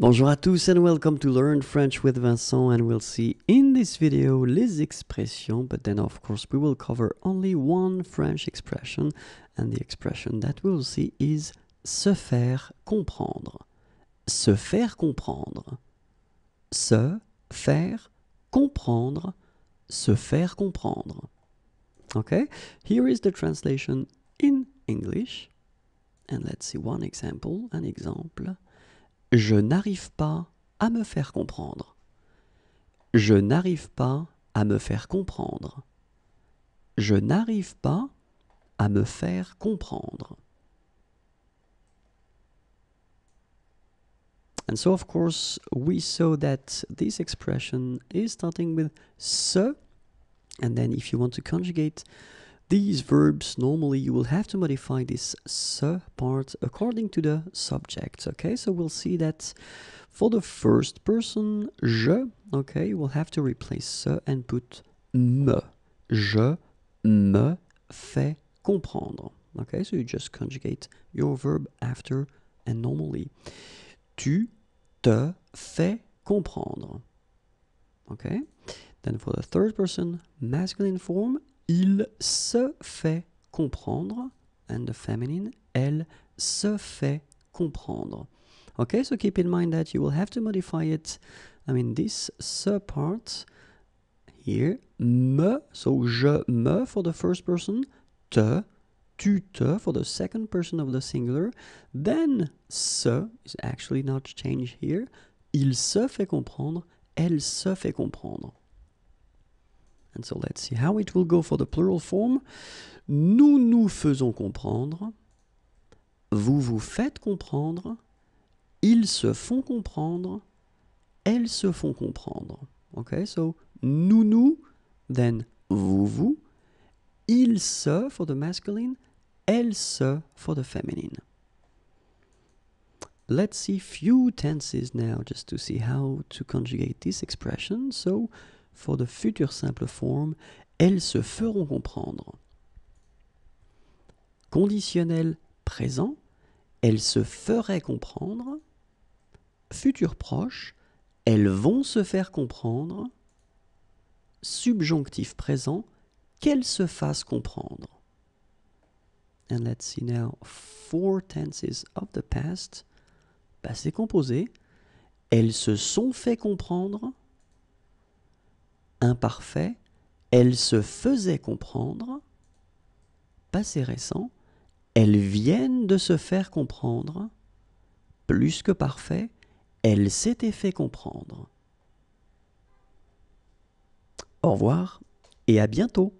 Bonjour à tous and welcome to Learn French with Vincent and we'll see in this video les expressions but then of course we will cover only one French expression and the expression that we'll see is se faire comprendre. Se faire comprendre. Se faire comprendre. Se faire comprendre. Okay? Here is the translation in English and let's see one example, An example. Je n'arrive pas à me faire comprendre. Je n'arrive pas à me faire comprendre. Je n'arrive pas à me faire comprendre. And so, of course, we saw that this expression is starting with se, and then if you want to conjugate These verbs, normally you will have to modify this se part according to the subject, okay? So we'll see that for the first person, je, okay, you will have to replace se and put me. Je me fais comprendre, okay? So you just conjugate your verb after and normally. Tu te fais comprendre, okay? Then for the third person, masculine form, Il se fait comprendre. And the feminine, elle se fait comprendre. Okay, so keep in mind that you will have to modify it. I mean, this se part here, me, so je me for the first person, te, tu te for the second person of the singular. Then se is actually not changed here. Il se fait comprendre, elle se fait comprendre. And so let's see how it will go for the plural form. Nous nous faisons comprendre. Vous vous faites comprendre. Ils se font comprendre. Elles se font comprendre. Okay, so nous nous, then vous vous. Ils se for the masculine. Elles se for the feminine. Let's see few tenses now just to see how to conjugate this expression for the future simple form, elles se feront comprendre. Conditionnel présent, elles se feraient comprendre. Futur proche, elles vont se faire comprendre. Subjonctif présent, qu'elles se fassent comprendre. And let's see now four tenses of the past. Passé composé, elles se sont fait comprendre imparfait, elle se faisait comprendre, passé récent, elles viennent de se faire comprendre, plus que parfait, elle s'était fait comprendre. Au revoir et à bientôt